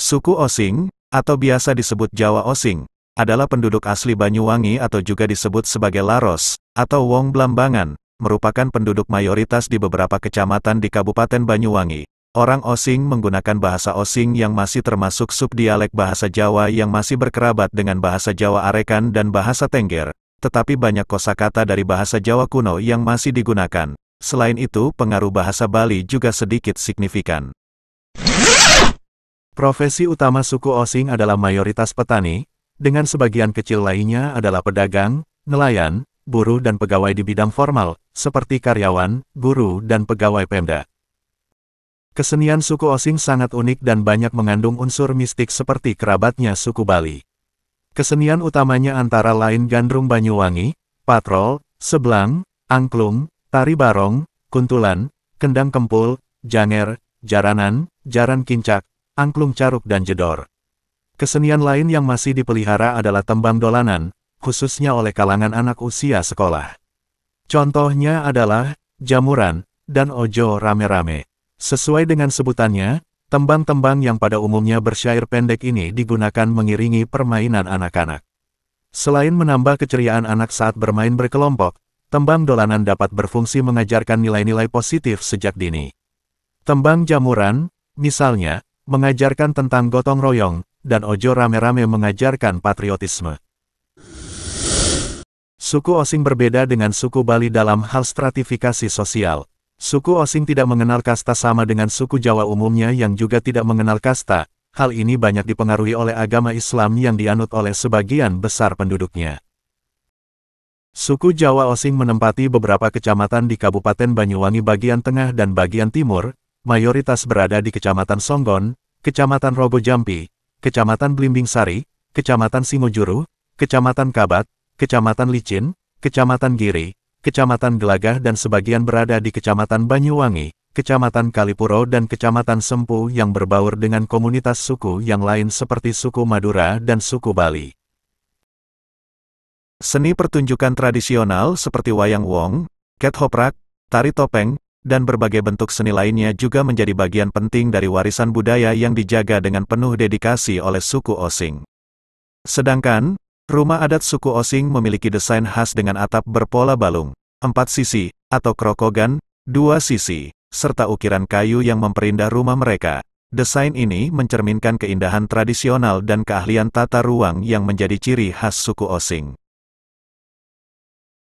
Suku Osing, atau biasa disebut Jawa Osing, adalah penduduk asli Banyuwangi atau juga disebut sebagai Laros, atau Wong Blambangan, merupakan penduduk mayoritas di beberapa kecamatan di Kabupaten Banyuwangi. Orang Osing menggunakan bahasa Osing yang masih termasuk subdialek bahasa Jawa yang masih berkerabat dengan bahasa Jawa Arekan dan bahasa Tengger, tetapi banyak kosakata dari bahasa Jawa kuno yang masih digunakan. Selain itu, pengaruh bahasa Bali juga sedikit signifikan. Profesi utama suku Osing adalah mayoritas petani, dengan sebagian kecil lainnya adalah pedagang, nelayan, buruh dan pegawai di bidang formal, seperti karyawan, guru dan pegawai Pemda. Kesenian suku Osing sangat unik dan banyak mengandung unsur mistik seperti kerabatnya suku Bali. Kesenian utamanya antara lain gandrung Banyuwangi, patrol, seblang, angklung, tari barong, kuntulan, kendang kempul, janger, jaranan, jaran kincak, angklung caruk dan jedor. Kesenian lain yang masih dipelihara adalah tembang dolanan, khususnya oleh kalangan anak usia sekolah. Contohnya adalah jamuran dan ojo rame-rame. Sesuai dengan sebutannya, tembang-tembang yang pada umumnya bersyair pendek ini digunakan mengiringi permainan anak-anak. Selain menambah keceriaan anak saat bermain berkelompok, tembang dolanan dapat berfungsi mengajarkan nilai-nilai positif sejak dini. Tembang jamuran, misalnya, mengajarkan tentang gotong royong, dan Ojo rame-rame mengajarkan patriotisme. Suku Osing berbeda dengan suku Bali dalam hal stratifikasi sosial. Suku Osing tidak mengenal kasta sama dengan suku Jawa umumnya yang juga tidak mengenal kasta, hal ini banyak dipengaruhi oleh agama Islam yang dianut oleh sebagian besar penduduknya. Suku Jawa Osing menempati beberapa kecamatan di Kabupaten Banyuwangi bagian tengah dan bagian timur, mayoritas berada di Kecamatan Songgon, Kecamatan Robo Jampi, Kecamatan Blimbing Sari, Kecamatan Singojuru, Kecamatan Kabat, Kecamatan Licin, Kecamatan Giri, Kecamatan Gelagah dan sebagian berada di Kecamatan Banyuwangi, Kecamatan Kalipuro dan Kecamatan Sempu yang berbaur dengan komunitas suku yang lain seperti suku Madura dan suku Bali. Seni pertunjukan tradisional seperti wayang wong, ket hoprak, tari topeng, dan berbagai bentuk seni lainnya juga menjadi bagian penting dari warisan budaya yang dijaga dengan penuh dedikasi oleh suku Osing. Sedangkan, rumah adat suku Osing memiliki desain khas dengan atap berpola balung, empat sisi, atau krokogan, dua sisi, serta ukiran kayu yang memperindah rumah mereka. Desain ini mencerminkan keindahan tradisional dan keahlian tata ruang yang menjadi ciri khas suku Osing.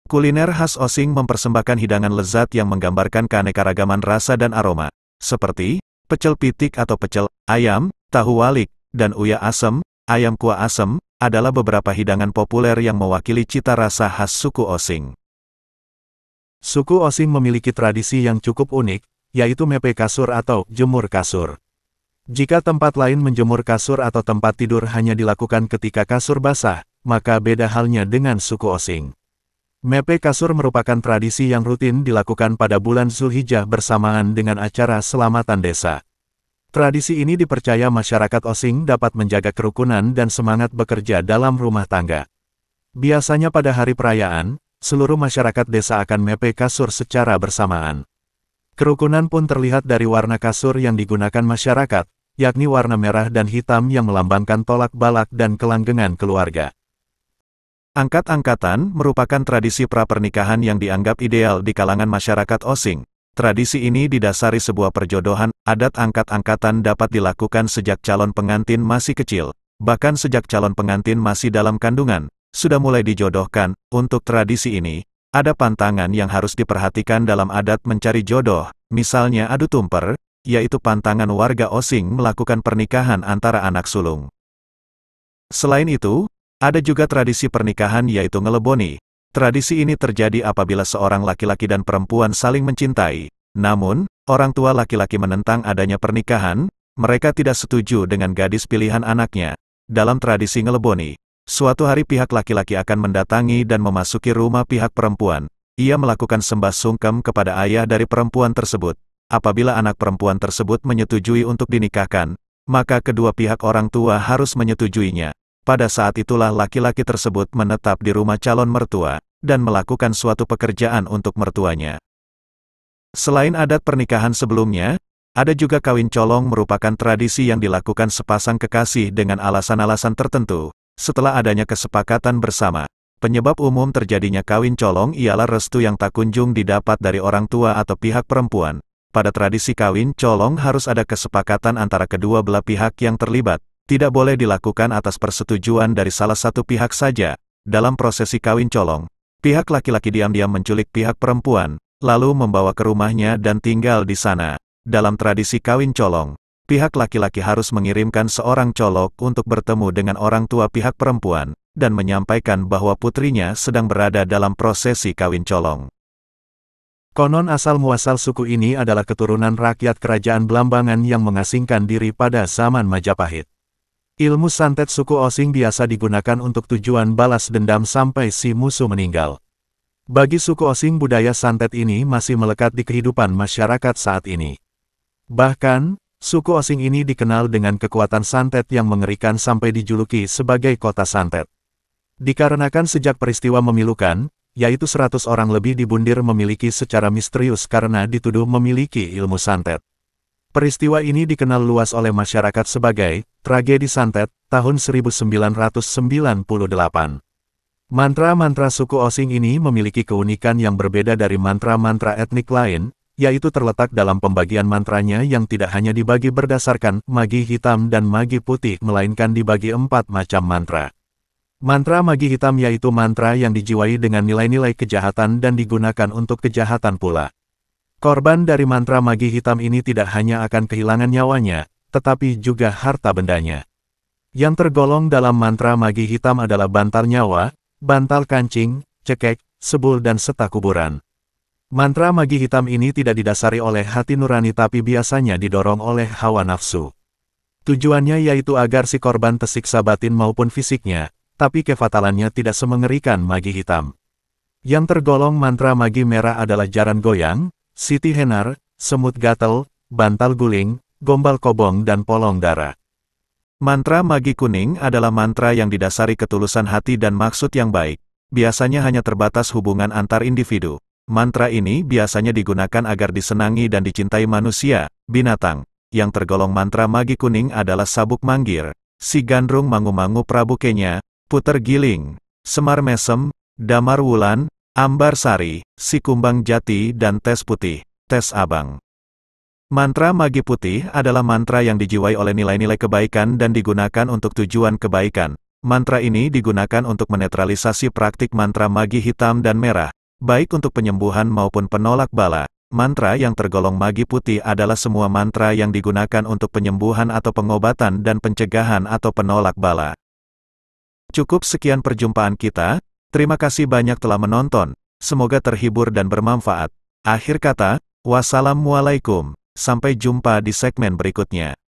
Kuliner khas Osing mempersembahkan hidangan lezat yang menggambarkan keanekaragaman rasa dan aroma, seperti pecel pitik atau pecel ayam, tahu walik, dan uya asem, ayam kuah asem, adalah beberapa hidangan populer yang mewakili cita rasa khas suku Osing. Suku Osing memiliki tradisi yang cukup unik, yaitu mepe kasur atau jemur kasur. Jika tempat lain menjemur kasur atau tempat tidur hanya dilakukan ketika kasur basah, maka beda halnya dengan suku Osing. Mepe kasur merupakan tradisi yang rutin dilakukan pada bulan Zulhijjah bersamaan dengan acara selamatan desa. Tradisi ini dipercaya masyarakat Osing dapat menjaga kerukunan dan semangat bekerja dalam rumah tangga. Biasanya pada hari perayaan, seluruh masyarakat desa akan mepe kasur secara bersamaan. Kerukunan pun terlihat dari warna kasur yang digunakan masyarakat, yakni warna merah dan hitam yang melambangkan tolak balak dan kelanggengan keluarga. Angkat-angkatan merupakan tradisi prapernikahan yang dianggap ideal di kalangan masyarakat Osing. Tradisi ini didasari sebuah perjodohan, adat angkat-angkatan dapat dilakukan sejak calon pengantin masih kecil, bahkan sejak calon pengantin masih dalam kandungan, sudah mulai dijodohkan. Untuk tradisi ini, ada pantangan yang harus diperhatikan dalam adat mencari jodoh, misalnya adu tumper, yaitu pantangan warga Osing melakukan pernikahan antara anak sulung. Selain itu, ada juga tradisi pernikahan yaitu ngeleboni. Tradisi ini terjadi apabila seorang laki-laki dan perempuan saling mencintai. Namun, orang tua laki-laki menentang adanya pernikahan, mereka tidak setuju dengan gadis pilihan anaknya. Dalam tradisi ngeleboni, suatu hari pihak laki-laki akan mendatangi dan memasuki rumah pihak perempuan. Ia melakukan sembah sungkem kepada ayah dari perempuan tersebut. Apabila anak perempuan tersebut menyetujui untuk dinikahkan, maka kedua pihak orang tua harus menyetujuinya. Pada saat itulah laki-laki tersebut menetap di rumah calon mertua, dan melakukan suatu pekerjaan untuk mertuanya. Selain adat pernikahan sebelumnya, ada juga kawin colong merupakan tradisi yang dilakukan sepasang kekasih dengan alasan-alasan tertentu. Setelah adanya kesepakatan bersama, penyebab umum terjadinya kawin colong ialah restu yang tak kunjung didapat dari orang tua atau pihak perempuan. Pada tradisi kawin colong harus ada kesepakatan antara kedua belah pihak yang terlibat, tidak boleh dilakukan atas persetujuan dari salah satu pihak saja. Dalam prosesi kawin colong, pihak laki-laki diam-diam menculik pihak perempuan, lalu membawa ke rumahnya dan tinggal di sana. Dalam tradisi kawin colong, pihak laki-laki harus mengirimkan seorang colok untuk bertemu dengan orang tua pihak perempuan, dan menyampaikan bahwa putrinya sedang berada dalam prosesi kawin colong. Konon asal-muasal suku ini adalah keturunan rakyat kerajaan Blambangan yang mengasingkan diri pada zaman Majapahit. Ilmu santet suku Osing biasa digunakan untuk tujuan balas dendam sampai si musuh meninggal. Bagi suku Osing budaya santet ini masih melekat di kehidupan masyarakat saat ini. Bahkan, suku Osing ini dikenal dengan kekuatan santet yang mengerikan sampai dijuluki sebagai kota santet. Dikarenakan sejak peristiwa memilukan, yaitu 100 orang lebih dibundir memiliki secara misterius karena dituduh memiliki ilmu santet. Peristiwa ini dikenal luas oleh masyarakat sebagai Tragedi Santet tahun 1998. Mantra-mantra suku Osing ini memiliki keunikan yang berbeda dari mantra-mantra etnik lain, yaitu terletak dalam pembagian mantranya yang tidak hanya dibagi berdasarkan magi hitam dan magi putih, melainkan dibagi empat macam mantra. Mantra magi hitam yaitu mantra yang dijiwai dengan nilai-nilai kejahatan dan digunakan untuk kejahatan pula. Korban dari mantra magi hitam ini tidak hanya akan kehilangan nyawanya, tetapi juga harta bendanya. Yang tergolong dalam mantra magi hitam adalah bantal nyawa, bantal kancing, cekek, sebul dan seta kuburan. Mantra magi hitam ini tidak didasari oleh hati nurani tapi biasanya didorong oleh hawa nafsu. Tujuannya yaitu agar si korban tersiksa batin maupun fisiknya, tapi kefatalannya tidak semengerikan magi hitam. Yang tergolong mantra magi merah adalah jaran goyang, Siti Henar, semut gatel, bantal guling, gombal kobong dan polong Dara. Mantra magi kuning adalah mantra yang didasari ketulusan hati dan maksud yang baik, biasanya hanya terbatas hubungan antar individu. Mantra ini biasanya digunakan agar disenangi dan dicintai manusia, binatang. Yang tergolong mantra magi kuning adalah sabuk manggir, si gandrung mangu-mangu prabukenya, puter giling, semar mesem, damar wulan, ambar sari, sikumbang jati dan tes putih, tes abang. Mantra magi putih adalah mantra yang dijiwai oleh nilai-nilai kebaikan dan digunakan untuk tujuan kebaikan. Mantra ini digunakan untuk menetralisasi praktik mantra magi hitam dan merah, baik untuk penyembuhan maupun penolak bala. Mantra yang tergolong magi putih adalah semua mantra yang digunakan untuk penyembuhan atau pengobatan dan pencegahan atau penolak bala. Cukup sekian perjumpaan kita, Terima kasih banyak telah menonton, semoga terhibur dan bermanfaat. Akhir kata, wassalamualaikum, sampai jumpa di segmen berikutnya.